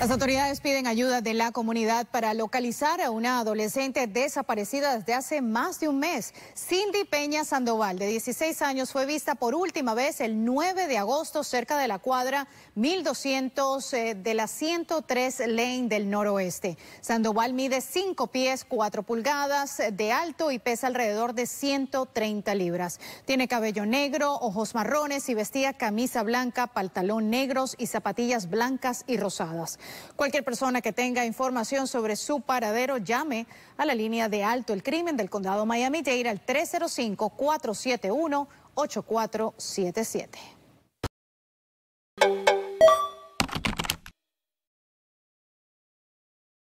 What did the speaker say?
Las autoridades piden ayuda de la comunidad para localizar a una adolescente desaparecida desde hace más de un mes. Cindy Peña Sandoval, de 16 años, fue vista por última vez el 9 de agosto cerca de la cuadra 1200 eh, de la 103 Lane del noroeste. Sandoval mide 5 pies 4 pulgadas de alto y pesa alrededor de 130 libras. Tiene cabello negro, ojos marrones y vestía camisa blanca, pantalón negros y zapatillas blancas y rosadas. Cualquier persona que tenga información sobre su paradero, llame a la línea de alto el crimen del condado Miami-Dade al 305-471-8477.